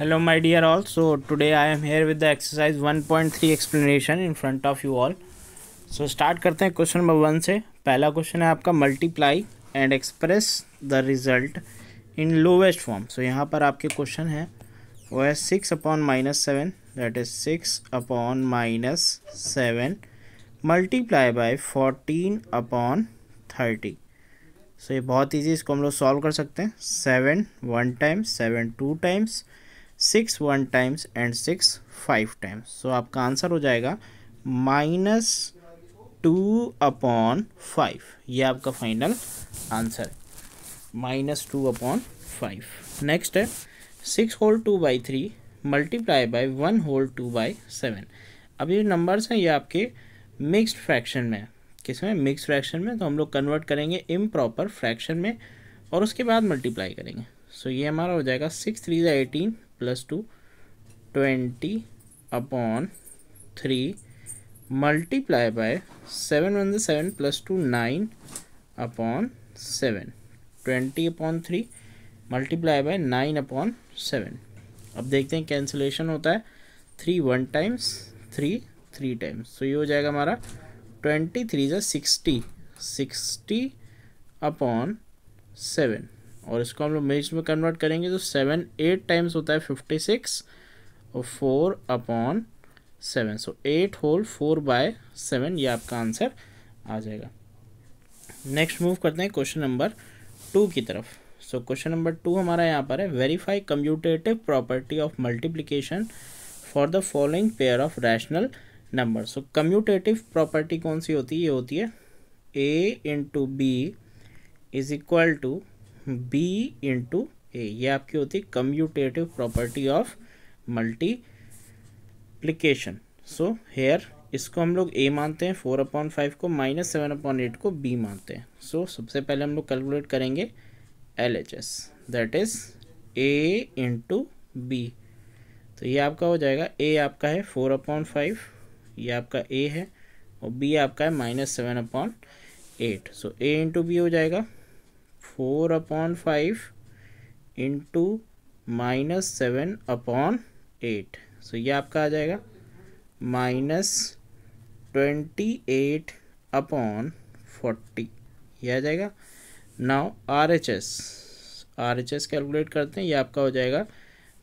Hello my dear all so today I am here with the exercise 1.3 explanation in front of you all so start करते हैं question number one से पहला question है आपका multiply and express the result in lowest form so यहाँ पर आपके question है वो है six upon minus seven that is six upon minus seven multiply by fourteen upon thirty so ये बहुत ईजी इसको हम लोग सॉल्व कर सकते हैं seven one times seven two times six one times and six five times so आपका answer हो जाएगा माइनस टू अपॉन फाइव ये आपका final answer minus two upon five next है six whole two by three multiply by one whole two by seven अब ये numbers हैं ये आपके मिक्स्ड फ्रैक्शन में किसमें मिक्स फ्रैक्शन में तो हम लोग कन्वर्ट करेंगे इम प्रॉपर फ्रैक्शन में और उसके बाद मल्टीप्लाई करेंगे सो so, ये हमारा हो जाएगा सिक्स थ्री ज़ा eighteen plus two twenty upon three multiply by seven one seven plus two nine upon seven twenty upon three multiply by nine upon seven अब देखते हैं कैंसिलेशन होता है three one times three three times तो ये हो जाएगा हमारा ट्वेंटी थ्री जो सिक्सटी सिक्सटी अपॉन सेवन और इसको हम लोग मेज में कन्वर्ट करेंगे तो सेवन एट टाइम्स होता है फिफ्टी सिक्स और four upon seven so eight whole four by seven ये आपका आंसर आ जाएगा नेक्स्ट मूव करते हैं क्वेश्चन नंबर टू की तरफ सो क्वेश्चन नंबर टू हमारा यहाँ पर है verify commutative property of multiplication for the following pair of rational number so commutative property कौन सी होती है ये होती है A into B is equal to B into A ये आपकी होती है commutative property of multiplication so here इसको हम लोग ए मानते हैं फोर अपॉइंट फाइव को माइनस सेवन अपॉइंट एट को बी मानते हैं सो so, सबसे पहले हम लोग कैलकुलेट करेंगे L H S that is A into B तो ये आपका हो जाएगा ए आपका है फोर अपॉइंट फाइव ये आपका ए है और बी आपका है minus seven upon eight so A into B हो जाएगा four upon five into minus seven upon eight so ये आपका आ जाएगा minus twenty eight upon forty यह आ जाएगा now R H S R H S calculate करते हैं ये आपका हो जाएगा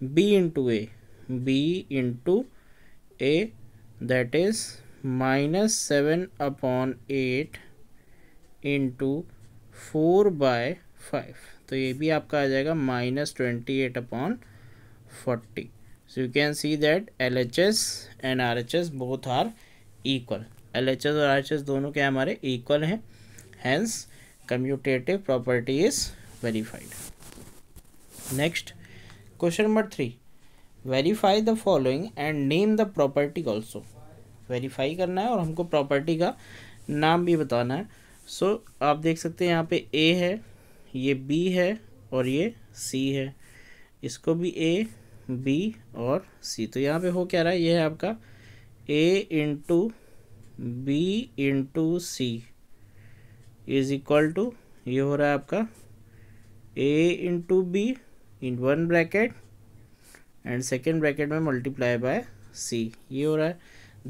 B into A B into A that is minus seven upon eight into four by five तो ये भी आपका आ जाएगा minus twenty eight upon forty so you can see that L H S and R H S both are equal L H S और R H S दोनों के हमारे इक्वल हैं hence commutative property is verified next question number three verify the following and name the property also verify करना है और हमको property का नाम भी बताना है सो so, आप देख सकते हैं यहाँ पे ए है ये बी है और ये सी है इसको भी ए बी और सी तो यहाँ पे हो क्या रहा है ये है आपका A into B into C is equal to ये हो रहा है आपका A into B in one bracket and second bracket में मल्टीप्लाई बाय सी ये हो रहा है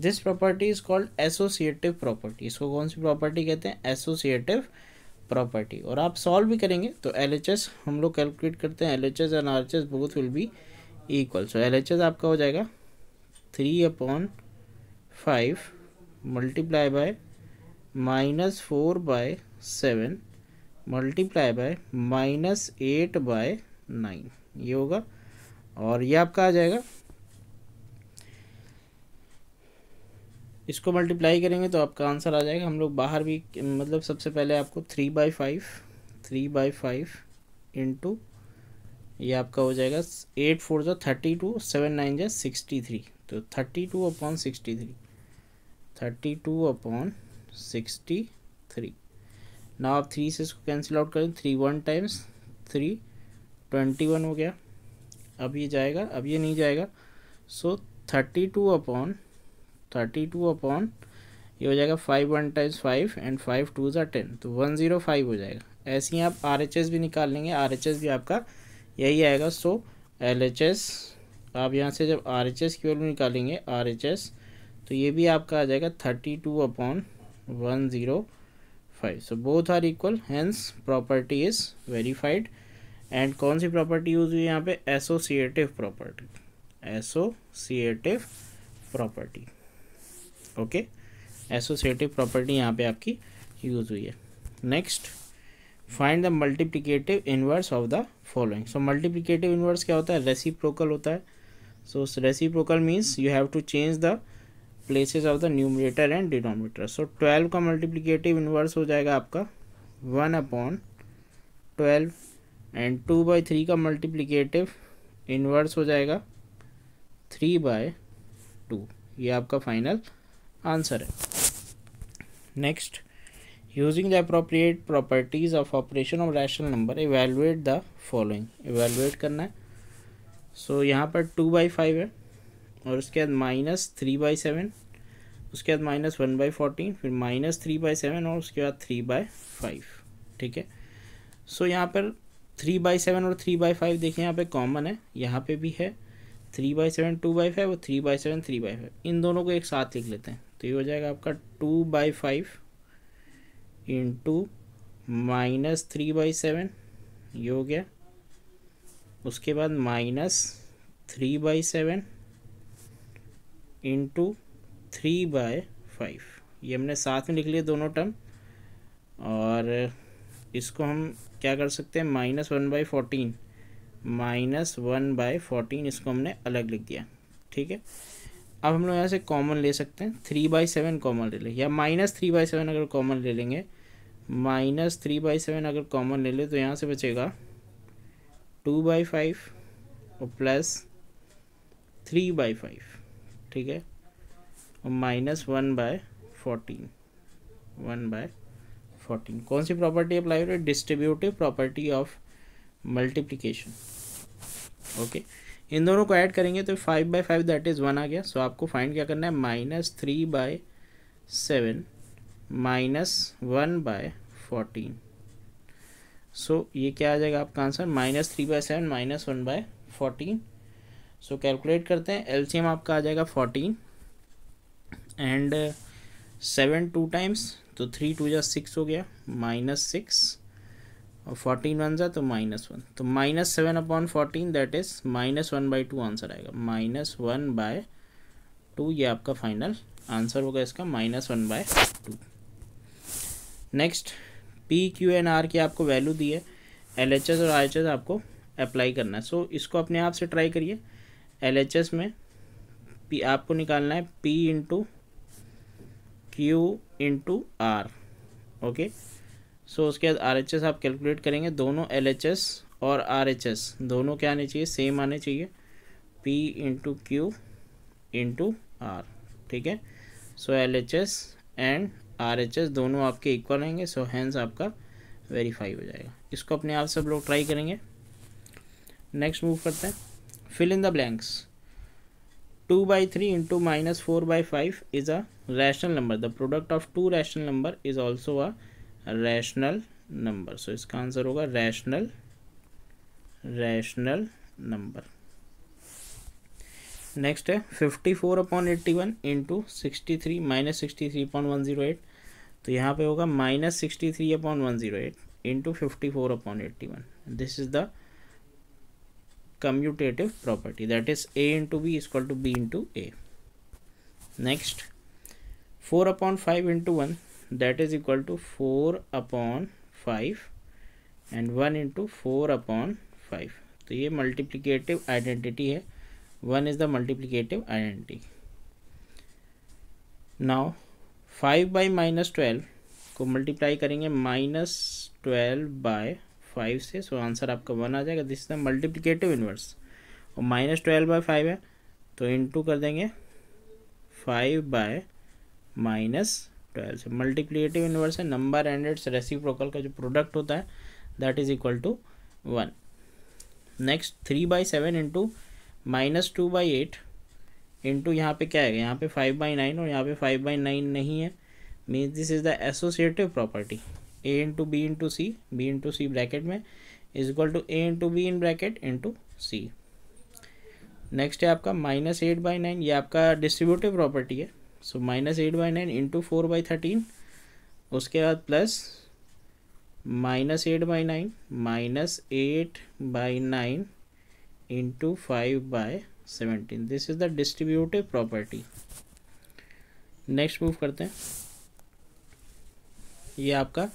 this property is called associative property इसको कौन सी प्रॉपर्टी कहते हैं एसोसिएटिव प्रॉपर्टी और आप सॉल्व भी करेंगे तो एल हम लोग कैलकुलेट करते हैं L H S and R H S both will be equal so L H S आपका हो जाएगा three upon five multiply by minus four by seven multiply by minus eight by nine ये होगा और ये आपका आ जाएगा इसको मल्टीप्लाई करेंगे तो आपका आंसर आ जाएगा हम लोग बाहर भी मतलब सबसे पहले आपको three by five three by five into ये आपका हो जाएगा एट फोर जो थर्टी टू सेवन नाइन जो सिक्सटी थ्री तो thirty two upon sixty three thirty two upon sixty three ना आप थ्री से इसको कैंसिल आउट करें three one times three twenty one हो गया अब ये जाएगा अब ये नहीं जाएगा so thirty two upon thirty two upon ये हो जाएगा five one times five and five two ज़ा टेन तो वन ज़ीरो फाइव हो जाएगा ऐसे ही आप आर एच एस भी निकाल लेंगे आर एच एस भी आपका यही आएगा सो एल एच एस आप यहाँ से जब आर एच एस की वैल्यू निकालेंगे आर एच एस तो ये भी आपका आ जाएगा thirty two upon one zero five so both are equal hence property is verified and कौन सी प्रॉपर्टी यूज़ हुई यहाँ पे associative property associative property okay associative property यहाँ पे आपकी यूज़ हुई है next find the multiplicative inverse of the following so multiplicative inverse क्या होता है प्रोकल होता है so reciprocal means you have to change the places of the numerator and denominator so twelve का मल्टीप्लीकेटिव इन्वर्स हो जाएगा आपका one upon twelve and two by three का मल्टीप्लीकेटिव इन्वर्स हो जाएगा थ्री बाय टू ये आपका फाइनल आंसर है next using the appropriate properties of operation of rational number evaluate the following evaluate करना है सो so, यहाँ पर टू बाई फाइव है और उसके बाद माइनस थ्री बाई सेवन उसके बाद माइनस वन बाई फोर्टीन फिर माइनस थ्री बाई सेवन और उसके बाद थ्री बाई फाइव ठीक है सो so, यहाँ पर थ्री बाई सेवन और थ्री बाई फाइव देखिए यहाँ पे कॉमन है यहाँ पे भी है three by seven two by five और three by seven three by five इन दोनों को एक साथ लिख लेते हैं तो ये हो जाएगा आपका two by five into minus three by seven ये हो गया उसके बाद minus three by seven into three by five ये हमने साथ में लिख लिए दोनों टर्म और इसको हम क्या कर सकते हैं minus one by fourteen minus one by fourteen इसको हमने अलग लिख दिया ठीक है अब हम लोग यहाँ से कॉमन ले सकते हैं थ्री बाई सेवन कॉमन ले लें या माइनस थ्री बाई सेवन अगर कॉमन ले लेंगे माइनस थ्री बाई सेवन अगर कॉमन ले लें तो यहाँ से बचेगा टू बाई फाइव और प्लस थ्री बाई फाइव ठीक है और minus one by fourteen one by fourteen कौन सी प्रॉपर्टी अप्लाई हो रही है distributive property of multiplication okay okay. इन दोनों को ऐड करेंगे तो five by five that is one आ गया सो आपको फाइंड क्या करना है minus three by seven minus one by fourteen so ये क्या आ जाएगा आपका answer minus three by seven minus one by fourteen so calculate करते हैं एलसीएम आपका आ जाएगा fourteen and seven two times तो थ्री टू या सिक्स हो गया माइनस सिक्स और फोर्टीन वन सा तो माइनस वन तो minus seven upon fourteen that is minus one by two answer आएगा माइनस वन बाय टू ये आपका फाइनल आंसर होगा इसका minus one by two next P Q N R की आपको वैल्यू दी है एल एच एस और आई एच एस आपको अप्लाई करना है सो so, इसको अपने आप से ट्राई करिए एल एच एस में पी आपको निकालना है P into Q into R okay so so, उसके बाद आर एच एस आप कैलकुलेट करेंगे दोनों एल एच एस और आर एच एस दोनों क्या आने चाहिए सेम आने चाहिए P into Q into R ठीक है so L H S and R H S दोनों आपके इक्वल रहेंगे सो so, हैंस आपका वेरीफाई हो जाएगा इसको अपने आप सब लोग ट्राई करेंगे नेक्स्ट मूव करते हैं fill in the blanks two by three into minus four by five is a rational number the product of two rational number is also a rational number so इसका answer होगा rational rational number next है fifty four upon eighty one into sixty three minus sixty three upon one zero eight तो यहाँ पे होगा minus sixty three upon one zero eight into fifty four upon eighty one this is the commutative property that is A into B equal to B into A next four upon five into one that is equal to 4 upon 5 and 1 into four upon five तो ये multiplicative identity है one is the multiplicative identity now five by minus twelve को multiply करेंगे minus twelve by five से so answer आपका one आ जाएगा this is the multiplicative inverse और माइनस ट्वेल्व बाय फाइव है तो इंटू कर देंगे फाइव बाय माइनस ट्वेल्व से मल्टीप्लीटिव इन्वर्स है नंबर एंड इट्स रेसिप्रोकल का जो प्रोडक्ट होता है that is equal to one next three by seven into minus two by eight into यहाँ पे क्या है यहाँ पे फाइव बाई नाइन और यहाँ पे फाइव बाई नाइन नहीं है means this is the associative property A into B into C B into C bracket में is equal to A into B in bracket into C next है आपका minus eight by nine ये आपका distributive property है so minus eight by nine into four by thirteen उसके बाद plus minus eight by nine minus eight by nine into five by seventeen this is the distributive property next move करते हैं ये आपका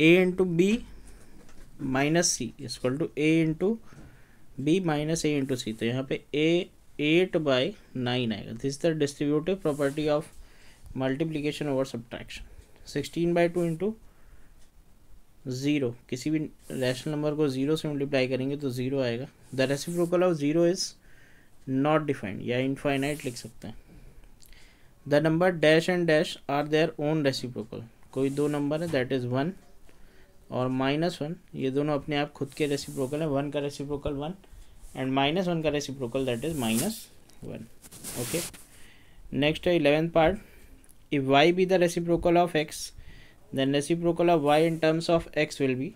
A into B minus C equal to A into B minus A into C तो यहाँ पे A eight by nine आएगा this is the distributive property of multiplication over subtraction sixteen by two into zero किसी भी rational number को zero से multiply करेंगे तो ज़ीरो आएगा the reciprocal of zero is not defined या इनफाइनाइट लिख सकते हैं the number dash and dash are their own reciprocal कोई दो नंबर है दैट इज़ वन और माइनस वन ये दोनों अपने आप खुद के रेसिप्रोकल हैं वन का reciprocal one and minus 1 ka reciprocal that is minus 1 okay next 11th uh, part if y be the reciprocal of x then reciprocal of y in terms of x will be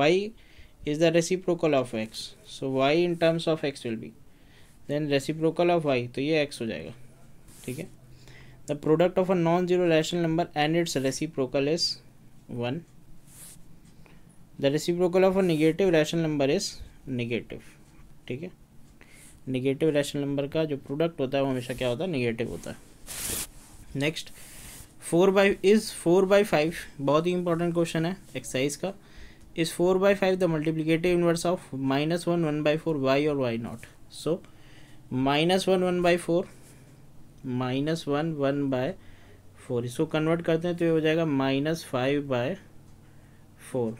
y is the reciprocal of x so y in terms of x will be then reciprocal of y to ये x x जाएगा ठीक Okay. the product of a non zero rational number and its reciprocal is 1 the reciprocal of a negative rational number is negative ठीक है negative rational number का जो product होता है वो हमेशा क्या होता है निगेटिव होता है next four by is four by five बहुत ही इंपॉर्टेंट क्वेश्चन है एक्सरसाइज का is four by five the multiplicative inverse of minus one one by four Y और Y not so minus one one by four minus one one by four इसको convert करते हैं तो ये हो जाएगा minus five by four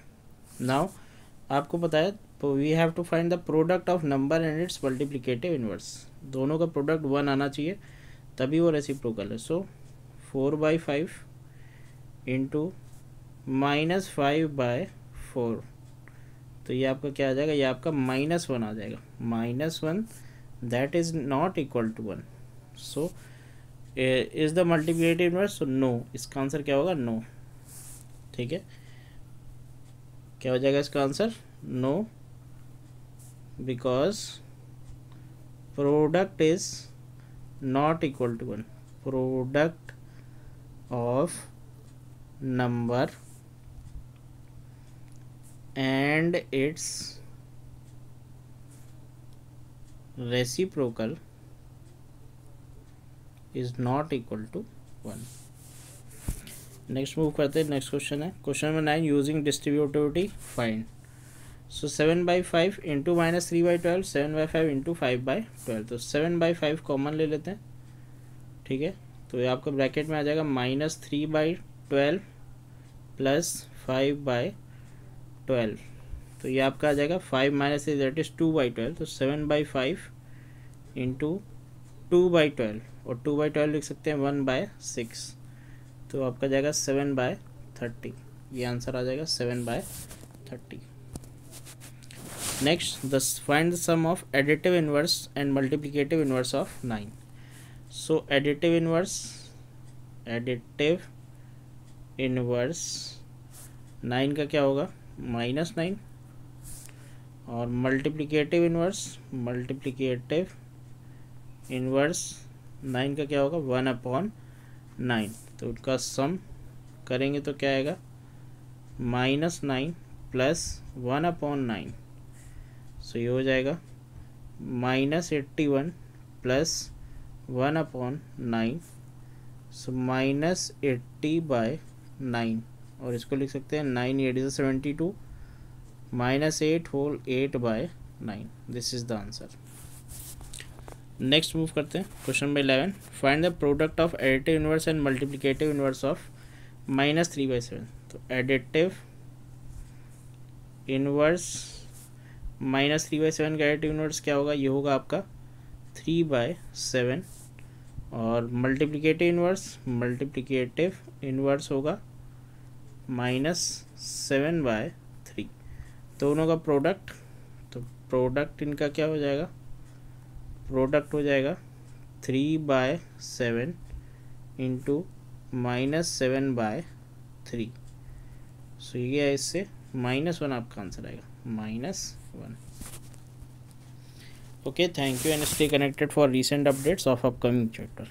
now आपको पता है तो we have to find the product of number and its multiplicative inverse दोनों का प्रोडक्ट वन आना चाहिए तभी वो रेसिप्रोकल है so four by five into minus five by four तो ये आपका क्या आ जाएगा ये आपका माइनस वन आ जाएगा minus one that is not equal to one so is the multiplicative inverse so no इसका आंसर क्या होगा नो no. ठीक है क्या हो जाएगा इसका answer no no. because product is not equal to 1 product of number and its reciprocal is not equal to 1 next move करते हैं नेक्स्ट क्वेश्चन है question number nine using distributivity find so seven by five into minus three by twelve seven by five into five by twelve तो seven by five common ले लेते हैं ठीक है तो ये आपका ब्रैकेट में आ जाएगा minus three by twelve plus five by twelve तो ये आपका आ जाएगा five minus three that is two by twelve तो seven by five into two by twelve और टू बाई ट्वेल्व लिख सकते हैं वन बाय सिक्स तो आपका जाएगा सेवन बाय थर्टी ये आंसर आ जाएगा seven by thirty next the find the sum of additive inverse and multiplicative inverse of nine so additive inverse additive inverse nine का क्या होगा माइनस नाइन और multiplicative inverse multiplicative inverse nine का क्या होगा वन अपॉन नाइन तो उनका सम करेंगे तो क्या आएगा minus nine plus one upon nine so ये हो जाएगा minus eighty one plus one upon nine so minus eighty by nine और इसको लिख सकते हैं nine eight is seventy two minus eight whole eight by nine this is the answer next move करते हैं question number eleven find the product of additive inverse and multiplicative inverse of minus three by seven तो additive inverse minus three by seven का एट यूनिट्स क्या होगा ये होगा आपका थ्री बाय सेवन और मल्टीप्लिकेटिव इन्वर्स मल्टीप्लिकेटिव इन्वर्स होगा माइनस सेवन बाय थ्री दोनों का प्रोडक्ट तो प्रोडक्ट इनका क्या हो जाएगा प्रोडक्ट हो जाएगा three by seven into minus seven by three so ये है इससे माइनस वन आपका आंसर आएगा minus one okay thank you and stay connected for recent updates of upcoming chapter